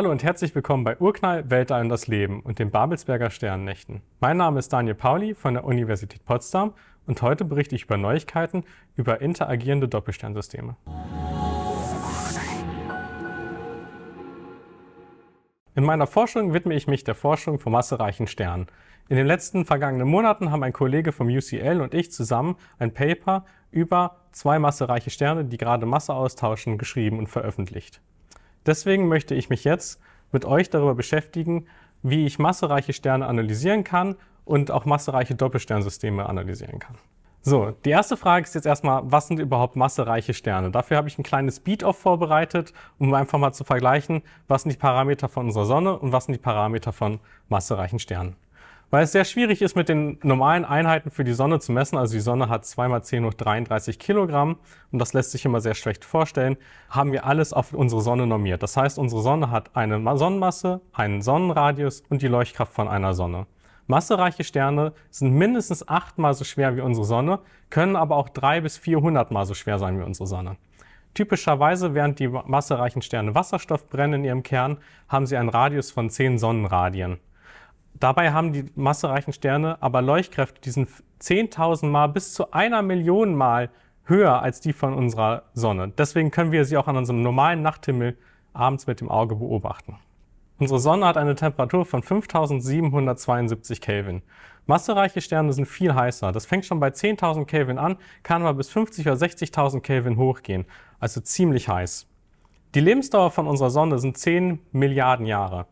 Hallo und herzlich willkommen bei Urknall, Weltall und das Leben und den Babelsberger Sternennächten. Mein Name ist Daniel Pauli von der Universität Potsdam und heute berichte ich über Neuigkeiten über interagierende Doppelsternsysteme. In meiner Forschung widme ich mich der Forschung von massereichen Sternen. In den letzten vergangenen Monaten haben ein Kollege vom UCL und ich zusammen ein Paper über zwei massereiche Sterne, die gerade Masse austauschen, geschrieben und veröffentlicht. Deswegen möchte ich mich jetzt mit euch darüber beschäftigen, wie ich massereiche Sterne analysieren kann und auch massereiche Doppelsternsysteme analysieren kann. So, die erste Frage ist jetzt erstmal, was sind überhaupt massereiche Sterne? Dafür habe ich ein kleines Beat-Off vorbereitet, um einfach mal zu vergleichen, was sind die Parameter von unserer Sonne und was sind die Parameter von massereichen Sternen. Weil es sehr schwierig ist, mit den normalen Einheiten für die Sonne zu messen, also die Sonne hat 2 mal 10 hoch 33 Kilogramm und das lässt sich immer sehr schlecht vorstellen, haben wir alles auf unsere Sonne normiert. Das heißt, unsere Sonne hat eine Sonnenmasse, einen Sonnenradius und die Leuchtkraft von einer Sonne. Massereiche Sterne sind mindestens achtmal so schwer wie unsere Sonne, können aber auch drei bis 400 mal so schwer sein wie unsere Sonne. Typischerweise, während die massereichen Sterne Wasserstoff brennen in ihrem Kern, haben sie einen Radius von 10 Sonnenradien. Dabei haben die massereichen Sterne aber Leuchtkräfte, die sind 10.000 Mal bis zu einer Million Mal höher als die von unserer Sonne. Deswegen können wir sie auch an unserem normalen Nachthimmel abends mit dem Auge beobachten. Unsere Sonne hat eine Temperatur von 5772 Kelvin. Massereiche Sterne sind viel heißer. Das fängt schon bei 10.000 Kelvin an, kann aber bis 50 oder 60.000 Kelvin hochgehen. Also ziemlich heiß. Die Lebensdauer von unserer Sonne sind 10 Milliarden Jahre.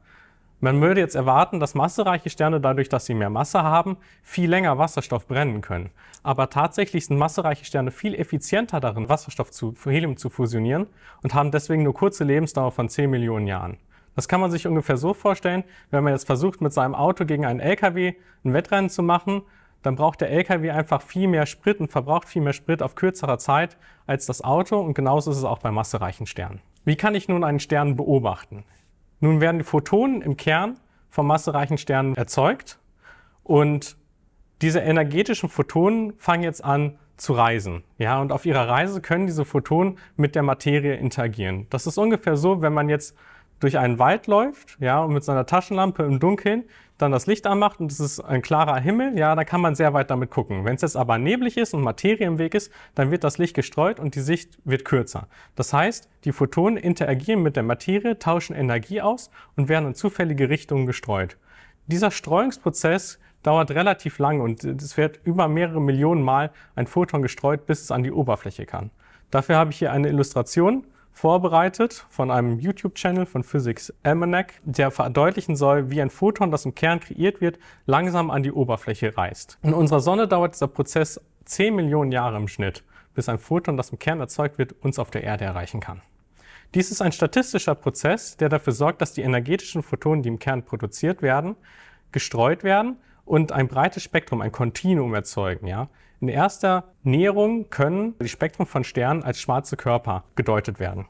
Man würde jetzt erwarten, dass massereiche Sterne dadurch, dass sie mehr Masse haben, viel länger Wasserstoff brennen können. Aber tatsächlich sind massereiche Sterne viel effizienter darin, Wasserstoff zu Helium zu fusionieren und haben deswegen nur kurze Lebensdauer von 10 Millionen Jahren. Das kann man sich ungefähr so vorstellen, wenn man jetzt versucht, mit seinem Auto gegen einen LKW ein Wettrennen zu machen, dann braucht der LKW einfach viel mehr Sprit und verbraucht viel mehr Sprit auf kürzerer Zeit als das Auto und genauso ist es auch bei massereichen Sternen. Wie kann ich nun einen Stern beobachten? Nun werden die Photonen im Kern von massereichen Sternen erzeugt und diese energetischen Photonen fangen jetzt an zu reisen. Ja, und auf ihrer Reise können diese Photonen mit der Materie interagieren. Das ist ungefähr so, wenn man jetzt durch einen Wald läuft, ja, und mit seiner Taschenlampe im Dunkeln dann das Licht anmacht und es ist ein klarer Himmel, ja, da kann man sehr weit damit gucken. Wenn es jetzt aber neblig ist und Materie im Weg ist, dann wird das Licht gestreut und die Sicht wird kürzer. Das heißt, die Photonen interagieren mit der Materie, tauschen Energie aus und werden in zufällige Richtungen gestreut. Dieser Streuungsprozess dauert relativ lang und es wird über mehrere Millionen Mal ein Photon gestreut, bis es an die Oberfläche kann. Dafür habe ich hier eine Illustration vorbereitet von einem YouTube-Channel von Physics Almanac, der verdeutlichen soll, wie ein Photon, das im Kern kreiert wird, langsam an die Oberfläche reißt. In unserer Sonne dauert dieser Prozess 10 Millionen Jahre im Schnitt, bis ein Photon, das im Kern erzeugt wird, uns auf der Erde erreichen kann. Dies ist ein statistischer Prozess, der dafür sorgt, dass die energetischen Photonen, die im Kern produziert werden, gestreut werden und ein breites Spektrum, ein Kontinuum erzeugen. Ja? In erster Näherung können die Spektrum von Sternen als schwarze Körper gedeutet werden.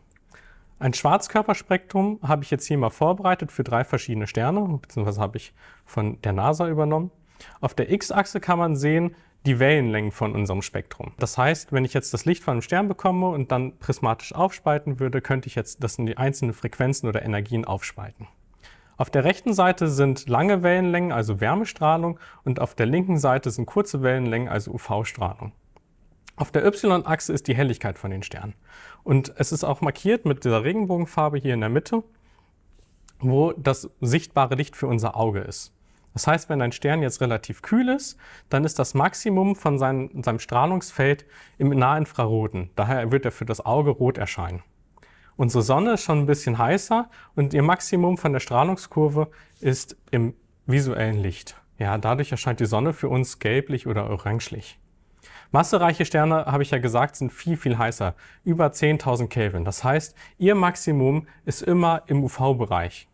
Ein Schwarzkörperspektrum habe ich jetzt hier mal vorbereitet für drei verschiedene Sterne, beziehungsweise habe ich von der NASA übernommen. Auf der X-Achse kann man sehen die Wellenlängen von unserem Spektrum. Das heißt, wenn ich jetzt das Licht von einem Stern bekomme und dann prismatisch aufspalten würde, könnte ich jetzt das in die einzelnen Frequenzen oder Energien aufspalten. Auf der rechten Seite sind lange Wellenlängen, also Wärmestrahlung, und auf der linken Seite sind kurze Wellenlängen, also UV-Strahlung. Auf der Y-Achse ist die Helligkeit von den Sternen. Und es ist auch markiert mit dieser Regenbogenfarbe hier in der Mitte, wo das sichtbare Licht für unser Auge ist. Das heißt, wenn ein Stern jetzt relativ kühl ist, dann ist das Maximum von seinem, seinem Strahlungsfeld im Nahinfraroten. Daher wird er für das Auge rot erscheinen. Unsere Sonne ist schon ein bisschen heißer und ihr Maximum von der Strahlungskurve ist im visuellen Licht. Ja, dadurch erscheint die Sonne für uns gelblich oder orangelich. Massereiche Sterne, habe ich ja gesagt, sind viel, viel heißer, über 10.000 Kelvin. Das heißt, ihr Maximum ist immer im UV-Bereich.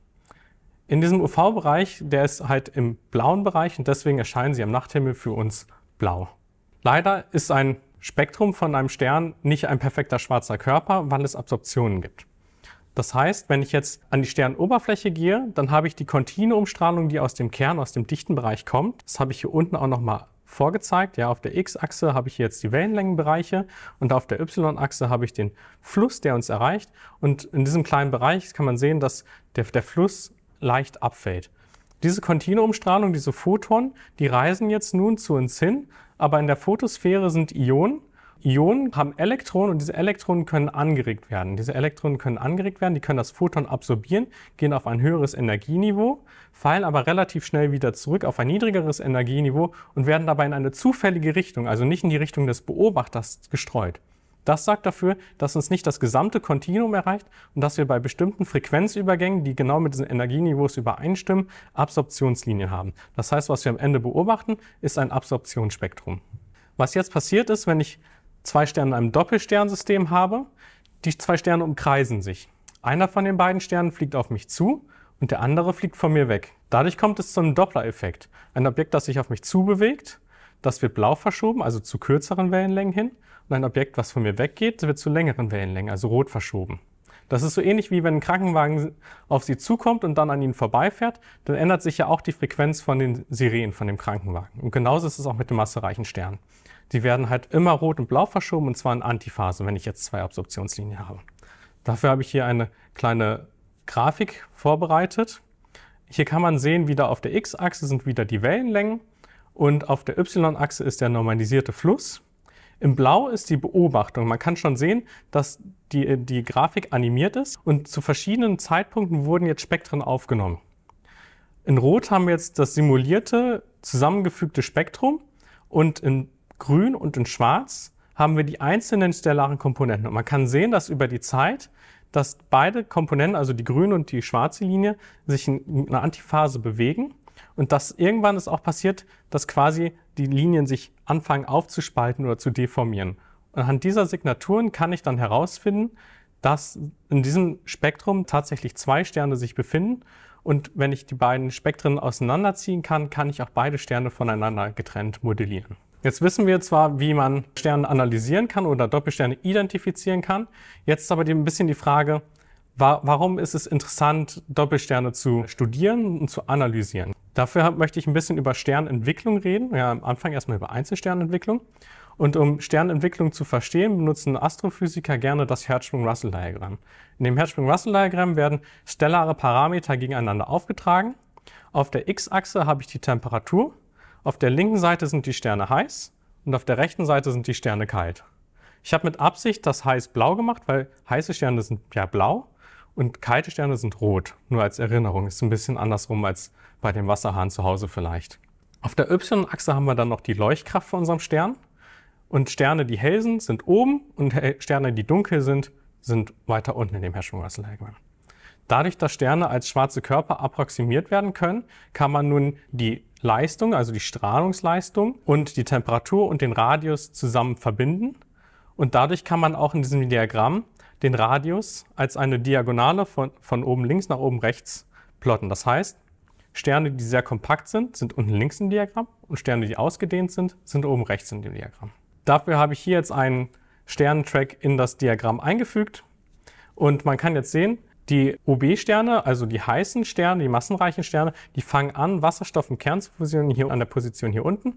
In diesem UV-Bereich, der ist halt im blauen Bereich und deswegen erscheinen sie am Nachthimmel für uns blau. Leider ist ein Spektrum von einem Stern nicht ein perfekter schwarzer Körper, weil es Absorptionen gibt. Das heißt, wenn ich jetzt an die Sternoberfläche gehe, dann habe ich die kontine die aus dem Kern, aus dem dichten Bereich kommt. Das habe ich hier unten auch nochmal vorgezeigt. Ja, auf der X-Achse habe ich jetzt die Wellenlängenbereiche und auf der Y-Achse habe ich den Fluss, der uns erreicht. Und in diesem kleinen Bereich kann man sehen, dass der, der Fluss leicht abfällt. Diese kontine diese Photonen, die reisen jetzt nun zu uns hin, aber in der Photosphäre sind Ionen. Ionen haben Elektronen und diese Elektronen können angeregt werden. Diese Elektronen können angeregt werden, die können das Photon absorbieren, gehen auf ein höheres Energieniveau, fallen aber relativ schnell wieder zurück auf ein niedrigeres Energieniveau und werden dabei in eine zufällige Richtung, also nicht in die Richtung des Beobachters gestreut. Das sagt dafür, dass uns nicht das gesamte Kontinuum erreicht und dass wir bei bestimmten Frequenzübergängen, die genau mit diesen Energieniveaus übereinstimmen, Absorptionslinien haben. Das heißt, was wir am Ende beobachten, ist ein Absorptionsspektrum. Was jetzt passiert ist, wenn ich zwei Sterne in einem Doppelsternsystem habe, die zwei Sterne umkreisen sich. Einer von den beiden Sternen fliegt auf mich zu und der andere fliegt von mir weg. Dadurch kommt es zum Doppler-Effekt. Ein Objekt, das sich auf mich zubewegt, das wird blau verschoben, also zu kürzeren Wellenlängen hin und ein Objekt, was von mir weggeht, wird zu längeren Wellenlängen, also rot verschoben. Das ist so ähnlich wie wenn ein Krankenwagen auf Sie zukommt und dann an Ihnen vorbeifährt, dann ändert sich ja auch die Frequenz von den Sirenen von dem Krankenwagen. Und genauso ist es auch mit dem massereichen Stern. Die werden halt immer rot und blau verschoben und zwar in Antiphase, wenn ich jetzt zwei Absorptionslinien habe. Dafür habe ich hier eine kleine Grafik vorbereitet. Hier kann man sehen, wieder auf der x-Achse sind wieder die Wellenlängen und auf der y-Achse ist der normalisierte Fluss. Im Blau ist die Beobachtung. Man kann schon sehen, dass die, die Grafik animiert ist und zu verschiedenen Zeitpunkten wurden jetzt Spektren aufgenommen. In Rot haben wir jetzt das simulierte, zusammengefügte Spektrum und in Grün und in Schwarz haben wir die einzelnen stellaren Komponenten. Und man kann sehen, dass über die Zeit, dass beide Komponenten, also die grüne und die schwarze Linie, sich in einer Antiphase bewegen und dass irgendwann es auch passiert, dass quasi die Linien sich anfangen aufzuspalten oder zu deformieren. Und anhand dieser Signaturen kann ich dann herausfinden, dass in diesem Spektrum tatsächlich zwei Sterne sich befinden. Und wenn ich die beiden Spektren auseinanderziehen kann, kann ich auch beide Sterne voneinander getrennt modellieren. Jetzt wissen wir zwar, wie man Sterne analysieren kann oder Doppelsterne identifizieren kann. Jetzt ist aber ein bisschen die Frage, warum ist es interessant, Doppelsterne zu studieren und zu analysieren? Dafür möchte ich ein bisschen über Sternentwicklung reden. Ja, am Anfang erstmal über Einzelsternentwicklung. Und um Sternentwicklung zu verstehen, benutzen Astrophysiker gerne das Hertzsprung-Russell-Diagramm. In dem Hertzsprung-Russell-Diagramm werden stellare Parameter gegeneinander aufgetragen. Auf der x-Achse habe ich die Temperatur, auf der linken Seite sind die Sterne heiß und auf der rechten Seite sind die Sterne kalt. Ich habe mit Absicht das heiß blau gemacht, weil heiße Sterne sind ja blau und kalte Sterne sind rot, nur als Erinnerung. Ist ein bisschen andersrum als bei dem Wasserhahn zu Hause vielleicht. Auf der Y-Achse haben wir dann noch die Leuchtkraft von unserem Stern. Und Sterne, die hell sind, sind oben und Sterne, die dunkel sind, sind weiter unten in dem Herschel-Mars-Diagramm. Dadurch, dass Sterne als schwarze Körper approximiert werden können, kann man nun die Leistung, also die Strahlungsleistung und die Temperatur und den Radius zusammen verbinden. Und dadurch kann man auch in diesem Diagramm den Radius als eine Diagonale von, von oben links nach oben rechts plotten. Das heißt, Sterne, die sehr kompakt sind, sind unten links im Diagramm und Sterne, die ausgedehnt sind, sind oben rechts in dem Diagramm. Dafür habe ich hier jetzt einen Sternentrack in das Diagramm eingefügt und man kann jetzt sehen, die OB-Sterne, also die heißen Sterne, die massenreichen Sterne, die fangen an, Wasserstoff im Kern zu fusionieren, hier an der Position hier unten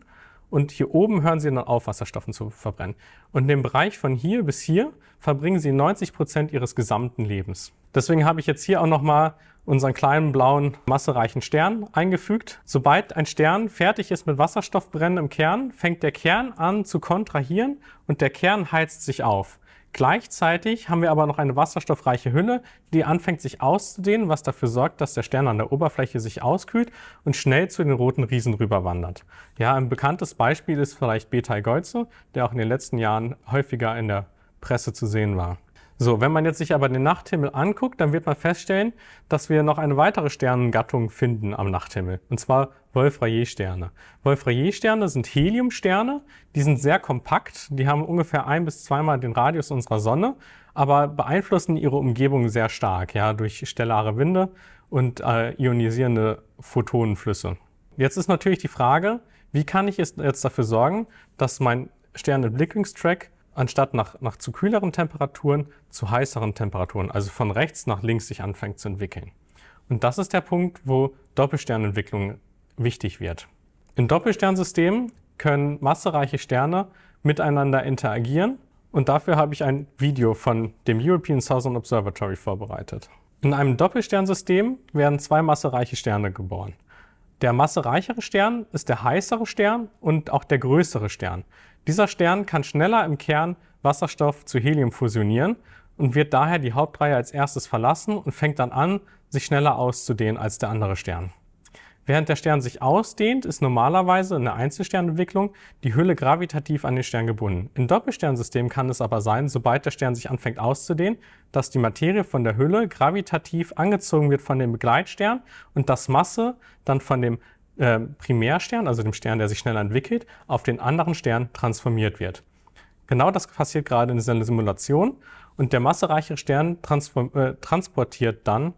und hier oben hören sie dann auf, Wasserstoffen zu verbrennen. Und in dem Bereich von hier bis hier verbringen sie 90 Prozent ihres gesamten Lebens. Deswegen habe ich jetzt hier auch nochmal unseren kleinen blauen massereichen Stern eingefügt. Sobald ein Stern fertig ist mit Wasserstoffbrennen im Kern, fängt der Kern an zu kontrahieren und der Kern heizt sich auf. Gleichzeitig haben wir aber noch eine wasserstoffreiche Hülle, die anfängt sich auszudehnen, was dafür sorgt, dass der Stern an der Oberfläche sich auskühlt und schnell zu den roten Riesen rüberwandert. Ja, ein bekanntes Beispiel ist vielleicht Betai Goize, der auch in den letzten Jahren häufiger in der Presse zu sehen war. So, wenn man jetzt sich aber den Nachthimmel anguckt, dann wird man feststellen, dass wir noch eine weitere Sternengattung finden am Nachthimmel, und zwar Wolf-Rayet-Sterne. Wolf-Rayet-Sterne sind Heliumsterne, die sind sehr kompakt, die haben ungefähr ein bis zweimal den Radius unserer Sonne, aber beeinflussen ihre Umgebung sehr stark, ja, durch stellare Winde und äh, ionisierende Photonenflüsse. Jetzt ist natürlich die Frage, wie kann ich jetzt dafür sorgen, dass mein Sternenentwicklungstrack anstatt nach, nach zu kühleren Temperaturen zu heißeren Temperaturen, also von rechts nach links sich anfängt zu entwickeln. Und das ist der Punkt, wo Doppelsternentwicklung wichtig wird. In Doppelsternsystemen können massereiche Sterne miteinander interagieren und dafür habe ich ein Video von dem European Southern Observatory vorbereitet. In einem Doppelsternsystem werden zwei massereiche Sterne geboren. Der massereichere Stern ist der heißere Stern und auch der größere Stern. Dieser Stern kann schneller im Kern Wasserstoff zu Helium fusionieren und wird daher die Hauptreihe als erstes verlassen und fängt dann an, sich schneller auszudehnen als der andere Stern. Während der Stern sich ausdehnt, ist normalerweise in der Einzelsternentwicklung die Hülle gravitativ an den Stern gebunden. Im Doppelsternsystemen kann es aber sein, sobald der Stern sich anfängt auszudehnen, dass die Materie von der Hülle gravitativ angezogen wird von dem Begleitstern und dass Masse dann von dem äh, Primärstern, also dem Stern, der sich schneller entwickelt, auf den anderen Stern transformiert wird. Genau das passiert gerade in dieser Simulation und der massereiche Stern äh, transportiert dann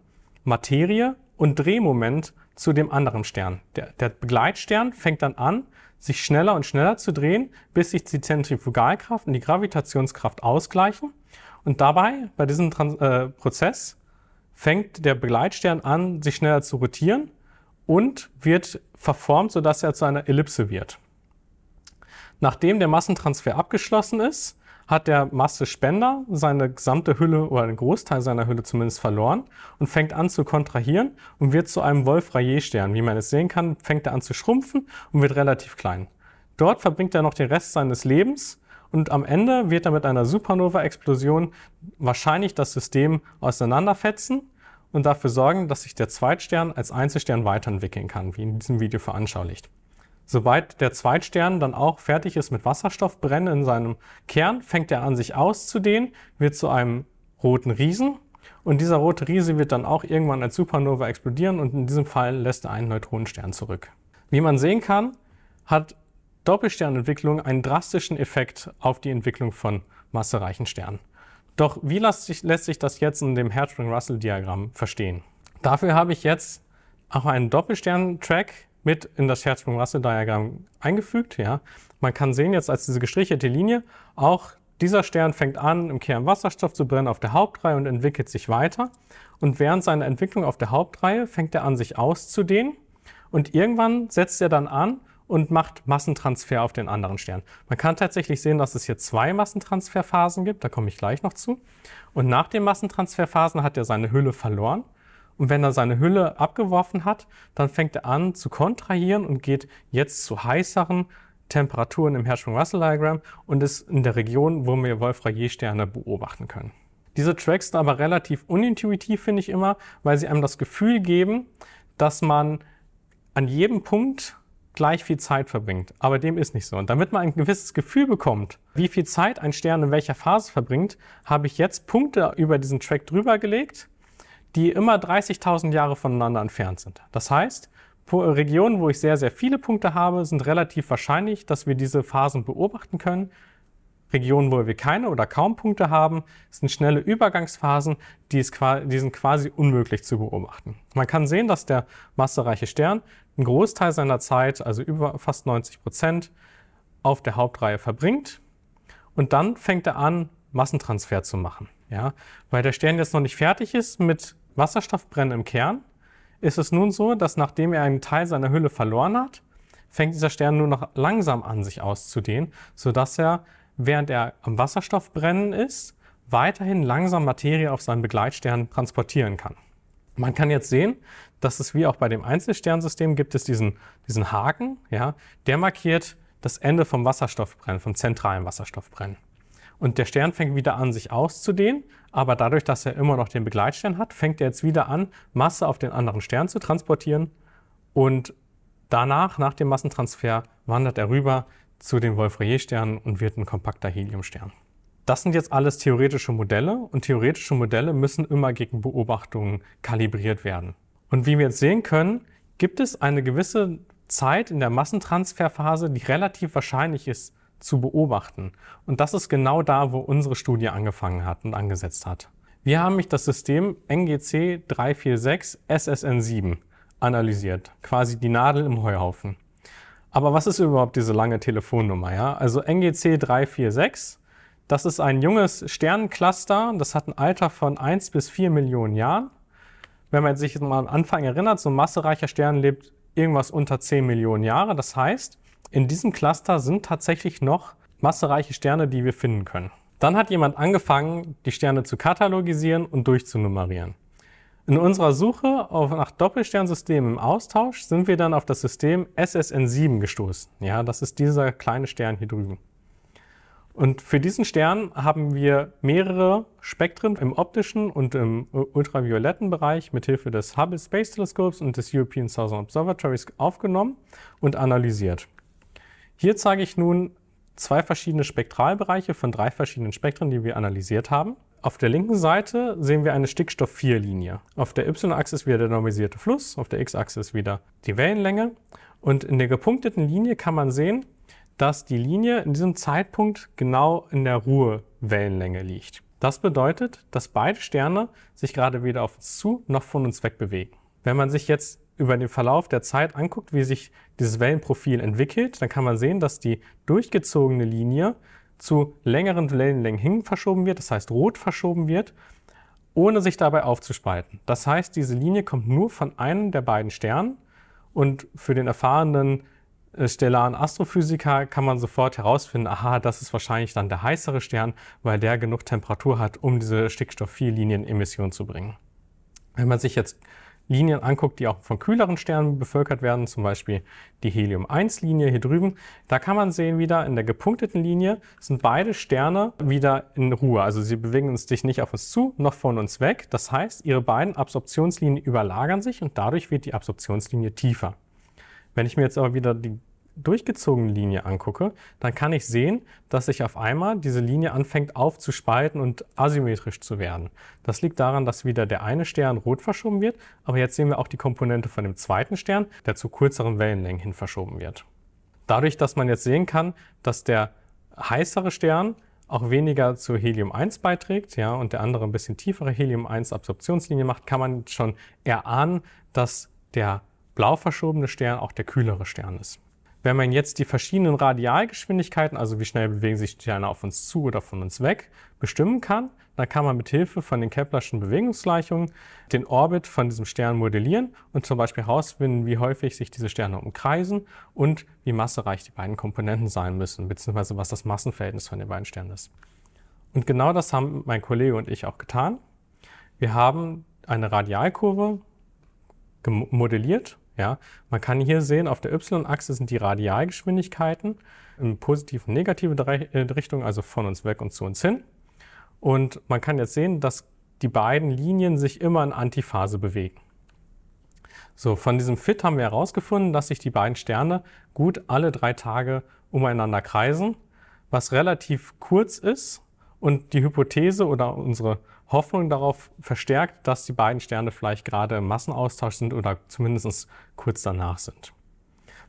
Materie und Drehmoment zu dem anderen Stern. Der, der Begleitstern fängt dann an, sich schneller und schneller zu drehen, bis sich die Zentrifugalkraft und die Gravitationskraft ausgleichen. Und dabei, bei diesem Trans äh, Prozess, fängt der Begleitstern an, sich schneller zu rotieren und wird verformt, sodass er zu einer Ellipse wird. Nachdem der Massentransfer abgeschlossen ist, hat der Masse-Spender seine gesamte Hülle oder einen Großteil seiner Hülle zumindest verloren und fängt an zu kontrahieren und wird zu einem Wolf-Rayet-Stern. Wie man es sehen kann, fängt er an zu schrumpfen und wird relativ klein. Dort verbringt er noch den Rest seines Lebens und am Ende wird er mit einer Supernova-Explosion wahrscheinlich das System auseinanderfetzen und dafür sorgen, dass sich der Zweitstern als Einzelstern weiterentwickeln kann, wie in diesem Video veranschaulicht. Sobald der Zweitstern dann auch fertig ist mit Wasserstoffbrennen in seinem Kern, fängt er an, sich auszudehnen, wird zu einem roten Riesen. Und dieser rote Riese wird dann auch irgendwann als Supernova explodieren und in diesem Fall lässt er einen Neutronenstern zurück. Wie man sehen kann, hat Doppelsternentwicklung einen drastischen Effekt auf die Entwicklung von massereichen Sternen. Doch wie lässt sich, lässt sich das jetzt in dem Hertzsprung-Russell-Diagramm verstehen? Dafür habe ich jetzt auch einen Doppelstern-Track mit in das Herzsprung-Rasse-Diagramm eingefügt. Ja. Man kann sehen jetzt als diese gestrichelte Linie, auch dieser Stern fängt an, im Kern Wasserstoff zu brennen auf der Hauptreihe und entwickelt sich weiter. Und während seiner Entwicklung auf der Hauptreihe fängt er an, sich auszudehnen. Und irgendwann setzt er dann an und macht Massentransfer auf den anderen Stern. Man kann tatsächlich sehen, dass es hier zwei Massentransferphasen gibt, da komme ich gleich noch zu. Und nach den Massentransferphasen hat er seine Hülle verloren und wenn er seine Hülle abgeworfen hat, dann fängt er an zu kontrahieren und geht jetzt zu heißeren Temperaturen im Hertzsprung-Russell-Diagramm und ist in der Region, wo wir Wolf-Rayet-Sterne beobachten können. Diese Tracks sind aber relativ unintuitiv, finde ich immer, weil sie einem das Gefühl geben, dass man an jedem Punkt gleich viel Zeit verbringt. Aber dem ist nicht so. Und damit man ein gewisses Gefühl bekommt, wie viel Zeit ein Stern in welcher Phase verbringt, habe ich jetzt Punkte über diesen Track drüber gelegt die immer 30.000 Jahre voneinander entfernt sind. Das heißt, Regionen, wo ich sehr, sehr viele Punkte habe, sind relativ wahrscheinlich, dass wir diese Phasen beobachten können. Regionen, wo wir keine oder kaum Punkte haben, sind schnelle Übergangsphasen, die, ist, die sind quasi unmöglich zu beobachten. Man kann sehen, dass der massereiche Stern einen Großteil seiner Zeit, also über fast 90 Prozent, auf der Hauptreihe verbringt. Und dann fängt er an, Massentransfer zu machen. Ja? Weil der Stern jetzt noch nicht fertig ist mit Wasserstoffbrennen im Kern, ist es nun so, dass nachdem er einen Teil seiner Hülle verloren hat, fängt dieser Stern nur noch langsam an, sich auszudehnen, sodass er, während er am Wasserstoffbrennen ist, weiterhin langsam Materie auf seinen Begleitstern transportieren kann. Man kann jetzt sehen, dass es wie auch bei dem Einzelsternsystem gibt es diesen, diesen Haken, ja, der markiert das Ende vom Wasserstoffbrennen, vom zentralen Wasserstoffbrennen. Und der Stern fängt wieder an, sich auszudehnen, aber dadurch, dass er immer noch den Begleitstern hat, fängt er jetzt wieder an, Masse auf den anderen Stern zu transportieren. Und danach, nach dem Massentransfer, wandert er rüber zu den Wolf-Rayet-Sternen und wird ein kompakter Heliumstern. Das sind jetzt alles theoretische Modelle und theoretische Modelle müssen immer gegen Beobachtungen kalibriert werden. Und wie wir jetzt sehen können, gibt es eine gewisse Zeit in der Massentransferphase, die relativ wahrscheinlich ist, zu beobachten. Und das ist genau da, wo unsere Studie angefangen hat und angesetzt hat. Wir haben mich das System NGC 346 SSN7 analysiert, quasi die Nadel im Heuhaufen. Aber was ist überhaupt diese lange Telefonnummer? Ja? Also NGC 346, das ist ein junges Sternencluster, das hat ein Alter von 1 bis 4 Millionen Jahren. Wenn man sich mal am Anfang erinnert, so ein massereicher Stern lebt irgendwas unter 10 Millionen Jahre. Das heißt, in diesem Cluster sind tatsächlich noch massereiche Sterne, die wir finden können. Dann hat jemand angefangen, die Sterne zu katalogisieren und durchzunummerieren. In unserer Suche nach Doppelsternsystemen im Austausch sind wir dann auf das System SSN7 gestoßen. Ja, das ist dieser kleine Stern hier drüben. Und für diesen Stern haben wir mehrere Spektren im optischen und im ultravioletten Bereich mithilfe des Hubble Space Teleskops und des European Southern Observatories aufgenommen und analysiert. Hier zeige ich nun zwei verschiedene Spektralbereiche von drei verschiedenen Spektren, die wir analysiert haben. Auf der linken Seite sehen wir eine Stickstoff-4-Linie. Auf der y-Achse ist wieder der normalisierte Fluss, auf der x-Achse ist wieder die Wellenlänge. Und in der gepunkteten Linie kann man sehen, dass die Linie in diesem Zeitpunkt genau in der Ruhewellenlänge liegt. Das bedeutet, dass beide Sterne sich gerade weder auf uns zu noch von uns weg bewegen. Wenn man sich jetzt über den Verlauf der Zeit anguckt, wie sich dieses Wellenprofil entwickelt, dann kann man sehen, dass die durchgezogene Linie zu längeren Wellenlängen hin verschoben wird, das heißt rot verschoben wird, ohne sich dabei aufzuspalten. Das heißt, diese Linie kommt nur von einem der beiden Sternen und für den erfahrenen äh, stellaren Astrophysiker kann man sofort herausfinden, aha, das ist wahrscheinlich dann der heißere Stern, weil der genug Temperatur hat, um diese Stickstoff-4-Linien-Emission zu bringen. Wenn man sich jetzt Linien anguckt, die auch von kühleren Sternen bevölkert werden, zum Beispiel die Helium-1-Linie hier drüben, da kann man sehen wieder, in der gepunkteten Linie sind beide Sterne wieder in Ruhe. Also sie bewegen uns sich nicht auf uns zu, noch von uns weg. Das heißt, ihre beiden Absorptionslinien überlagern sich und dadurch wird die Absorptionslinie tiefer. Wenn ich mir jetzt aber wieder die durchgezogene Linie angucke, dann kann ich sehen, dass sich auf einmal diese Linie anfängt aufzuspalten und asymmetrisch zu werden. Das liegt daran, dass wieder der eine Stern rot verschoben wird, aber jetzt sehen wir auch die Komponente von dem zweiten Stern, der zu kürzeren Wellenlängen hin verschoben wird. Dadurch, dass man jetzt sehen kann, dass der heißere Stern auch weniger zu Helium-1 beiträgt ja, und der andere ein bisschen tiefere Helium-1-Absorptionslinie macht, kann man schon erahnen, dass der blau verschobene Stern auch der kühlere Stern ist. Wenn man jetzt die verschiedenen Radialgeschwindigkeiten, also wie schnell bewegen sich Sterne auf uns zu oder von uns weg, bestimmen kann, dann kann man mit Hilfe von den Keplerschen Bewegungsgleichungen den Orbit von diesem Stern modellieren und zum Beispiel herausfinden, wie häufig sich diese Sterne umkreisen und wie massereich die beiden Komponenten sein müssen, beziehungsweise was das Massenverhältnis von den beiden Sternen ist. Und genau das haben mein Kollege und ich auch getan. Wir haben eine Radialkurve modelliert ja, man kann hier sehen, auf der y-Achse sind die Radialgeschwindigkeiten in positive und negative äh, Richtung, also von uns weg und zu uns hin. Und man kann jetzt sehen, dass die beiden Linien sich immer in Antiphase bewegen. So, von diesem Fit haben wir herausgefunden, dass sich die beiden Sterne gut alle drei Tage umeinander kreisen, was relativ kurz ist und die Hypothese oder unsere Hoffnung darauf verstärkt, dass die beiden Sterne vielleicht gerade im Massenaustausch sind oder zumindest kurz danach sind.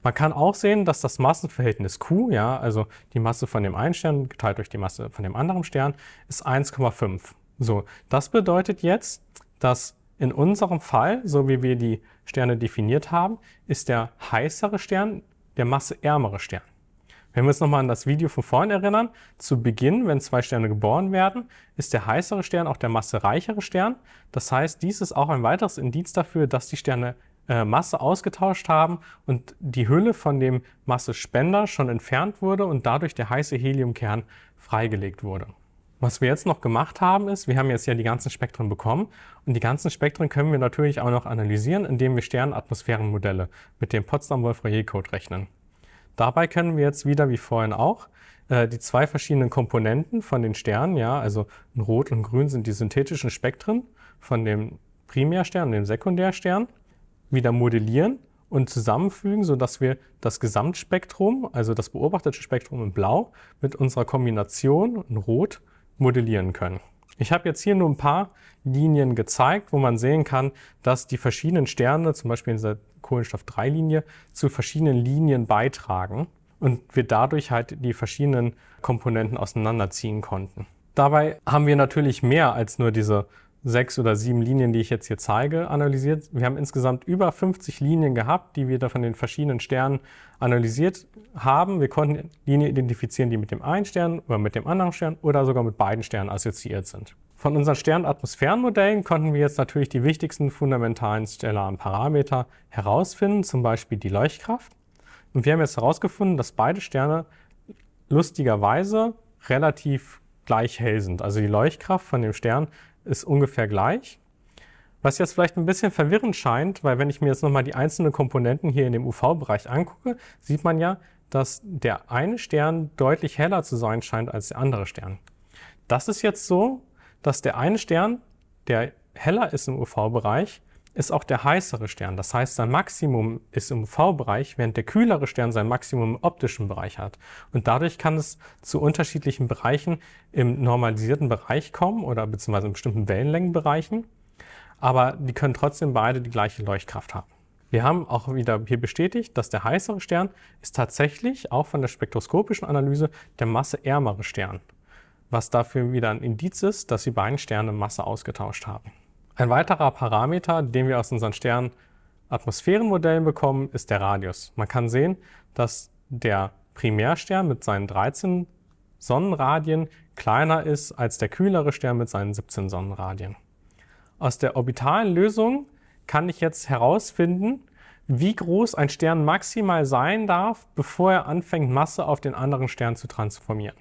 Man kann auch sehen, dass das Massenverhältnis Q, ja, also die Masse von dem einen Stern geteilt durch die Masse von dem anderen Stern, ist 1,5. So, das bedeutet jetzt, dass in unserem Fall, so wie wir die Sterne definiert haben, ist der heißere Stern der masseärmere Stern. Wenn wir uns nochmal an das Video von vorhin erinnern, zu Beginn, wenn zwei Sterne geboren werden, ist der heißere Stern auch der massereichere Stern. Das heißt, dies ist auch ein weiteres Indiz dafür, dass die Sterne äh, Masse ausgetauscht haben und die Hülle von dem Massespender schon entfernt wurde und dadurch der heiße Heliumkern freigelegt wurde. Was wir jetzt noch gemacht haben, ist, wir haben jetzt ja die ganzen Spektren bekommen und die ganzen Spektren können wir natürlich auch noch analysieren, indem wir Sternatmosphärenmodelle mit dem Potsdam-Wolf-Rayet-Code rechnen. Dabei können wir jetzt wieder, wie vorhin auch, äh, die zwei verschiedenen Komponenten von den Sternen, ja, also in Rot und Grün sind die synthetischen Spektren von dem Primärstern und dem Sekundärstern, wieder modellieren und zusammenfügen, sodass wir das Gesamtspektrum, also das beobachtete Spektrum in Blau, mit unserer Kombination in Rot modellieren können. Ich habe jetzt hier nur ein paar Linien gezeigt, wo man sehen kann, dass die verschiedenen Sterne, zum Beispiel in dieser Kohlenstoff-3-Linie zu verschiedenen Linien beitragen und wir dadurch halt die verschiedenen Komponenten auseinanderziehen konnten. Dabei haben wir natürlich mehr als nur diese sechs oder sieben Linien, die ich jetzt hier zeige, analysiert. Wir haben insgesamt über 50 Linien gehabt, die wir da von den verschiedenen Sternen analysiert haben. Wir konnten Linien identifizieren, die mit dem einen Stern oder mit dem anderen Stern oder sogar mit beiden Sternen assoziiert sind. Von unseren Sternatmosphärenmodellen konnten wir jetzt natürlich die wichtigsten fundamentalen stellaren Parameter herausfinden, zum Beispiel die Leuchtkraft. Und wir haben jetzt herausgefunden, dass beide Sterne lustigerweise relativ gleich hell sind. Also die Leuchtkraft von dem Stern ist ungefähr gleich. Was jetzt vielleicht ein bisschen verwirrend scheint, weil wenn ich mir jetzt nochmal die einzelnen Komponenten hier in dem UV-Bereich angucke, sieht man ja, dass der eine Stern deutlich heller zu sein scheint als der andere Stern. Das ist jetzt so, dass der eine Stern, der heller ist im UV-Bereich, ist auch der heißere Stern. Das heißt, sein Maximum ist im UV-Bereich, während der kühlere Stern sein Maximum im optischen Bereich hat. Und dadurch kann es zu unterschiedlichen Bereichen im normalisierten Bereich kommen oder beziehungsweise in bestimmten Wellenlängenbereichen. Aber die können trotzdem beide die gleiche Leuchtkraft haben. Wir haben auch wieder hier bestätigt, dass der heißere Stern ist tatsächlich auch von der spektroskopischen Analyse der masseärmere Stern was dafür wieder ein Indiz ist, dass die beiden Sterne Masse ausgetauscht haben. Ein weiterer Parameter, den wir aus unseren Sternatmosphärenmodellen bekommen, ist der Radius. Man kann sehen, dass der Primärstern mit seinen 13 Sonnenradien kleiner ist als der kühlere Stern mit seinen 17 Sonnenradien. Aus der orbitalen Lösung kann ich jetzt herausfinden, wie groß ein Stern maximal sein darf, bevor er anfängt, Masse auf den anderen Stern zu transformieren.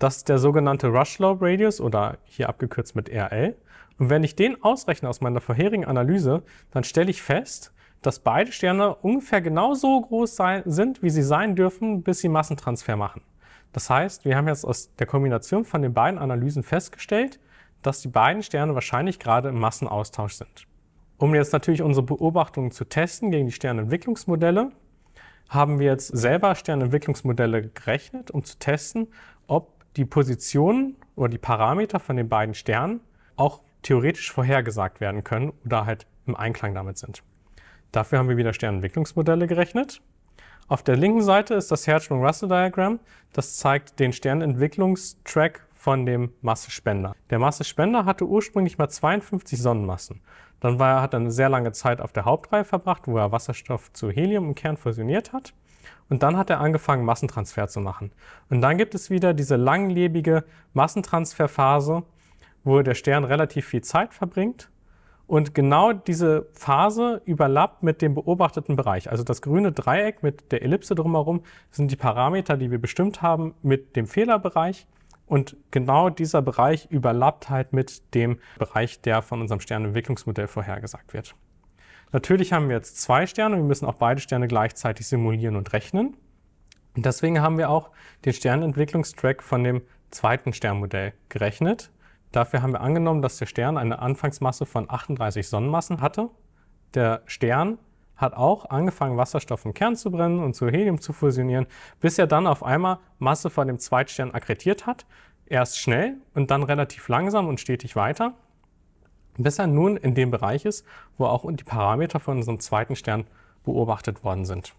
Das ist der sogenannte Rush Law Radius oder hier abgekürzt mit RL. Und wenn ich den ausrechne aus meiner vorherigen Analyse, dann stelle ich fest, dass beide Sterne ungefähr genauso groß sein, sind, wie sie sein dürfen, bis sie Massentransfer machen. Das heißt, wir haben jetzt aus der Kombination von den beiden Analysen festgestellt, dass die beiden Sterne wahrscheinlich gerade im Massenaustausch sind. Um jetzt natürlich unsere Beobachtungen zu testen gegen die Sternentwicklungsmodelle, haben wir jetzt selber Sternentwicklungsmodelle gerechnet, um zu testen, die Positionen oder die Parameter von den beiden Sternen auch theoretisch vorhergesagt werden können oder halt im Einklang damit sind. Dafür haben wir wieder Sternentwicklungsmodelle gerechnet. Auf der linken Seite ist das Hertzsprung-Russell-Diagramm. Das zeigt den Sternentwicklungstrack von dem Massespender. Der Massespender hatte ursprünglich mal 52 Sonnenmassen. Dann war er, hat er eine sehr lange Zeit auf der Hauptreihe verbracht, wo er Wasserstoff zu Helium im Kern fusioniert hat. Und dann hat er angefangen, Massentransfer zu machen. Und dann gibt es wieder diese langlebige Massentransferphase, wo der Stern relativ viel Zeit verbringt. Und genau diese Phase überlappt mit dem beobachteten Bereich. Also das grüne Dreieck mit der Ellipse drumherum sind die Parameter, die wir bestimmt haben mit dem Fehlerbereich. Und genau dieser Bereich überlappt halt mit dem Bereich, der von unserem Sternentwicklungsmodell vorhergesagt wird. Natürlich haben wir jetzt zwei Sterne, wir müssen auch beide Sterne gleichzeitig simulieren und rechnen. Und deswegen haben wir auch den Sternentwicklungstrack von dem zweiten Sternmodell gerechnet. Dafür haben wir angenommen, dass der Stern eine Anfangsmasse von 38 Sonnenmassen hatte. Der Stern hat auch angefangen, Wasserstoff im Kern zu brennen und zu Helium zu fusionieren, bis er dann auf einmal Masse von dem Zweitstern akkretiert hat. Erst schnell und dann relativ langsam und stetig weiter bis er nun in dem Bereich ist, wo auch die Parameter von unserem zweiten Stern beobachtet worden sind.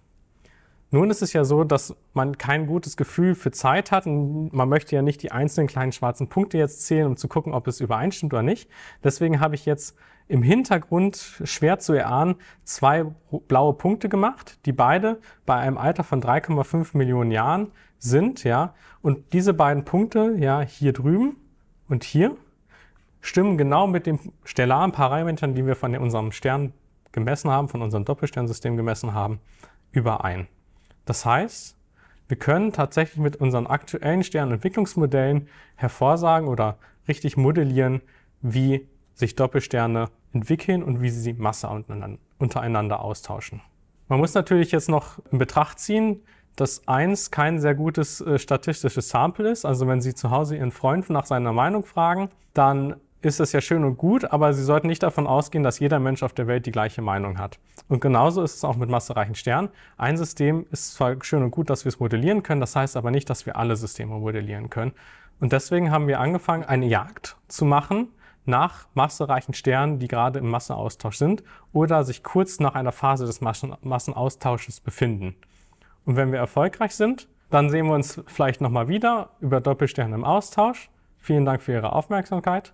Nun ist es ja so, dass man kein gutes Gefühl für Zeit hat und man möchte ja nicht die einzelnen kleinen schwarzen Punkte jetzt zählen, um zu gucken, ob es übereinstimmt oder nicht. Deswegen habe ich jetzt im Hintergrund schwer zu erahnen zwei blaue Punkte gemacht, die beide bei einem Alter von 3,5 Millionen Jahren sind, ja. Und diese beiden Punkte, ja, hier drüben und hier, stimmen genau mit den stellaren Parametern, die wir von unserem Stern gemessen haben, von unserem Doppelsternsystem gemessen haben, überein. Das heißt, wir können tatsächlich mit unseren aktuellen Sternentwicklungsmodellen hervorsagen oder richtig modellieren, wie sich Doppelsterne entwickeln und wie sie Masse untereinander austauschen. Man muss natürlich jetzt noch in Betracht ziehen, dass 1 kein sehr gutes äh, statistisches Sample ist. Also wenn Sie zu Hause Ihren Freund nach seiner Meinung fragen, dann ist es ja schön und gut, aber Sie sollten nicht davon ausgehen, dass jeder Mensch auf der Welt die gleiche Meinung hat. Und genauso ist es auch mit massereichen Sternen. Ein System ist zwar schön und gut, dass wir es modellieren können, das heißt aber nicht, dass wir alle Systeme modellieren können. Und deswegen haben wir angefangen, eine Jagd zu machen nach massereichen Sternen, die gerade im Massenaustausch sind oder sich kurz nach einer Phase des Massenaustausches befinden. Und wenn wir erfolgreich sind, dann sehen wir uns vielleicht nochmal wieder über Doppelsterne im Austausch. Vielen Dank für Ihre Aufmerksamkeit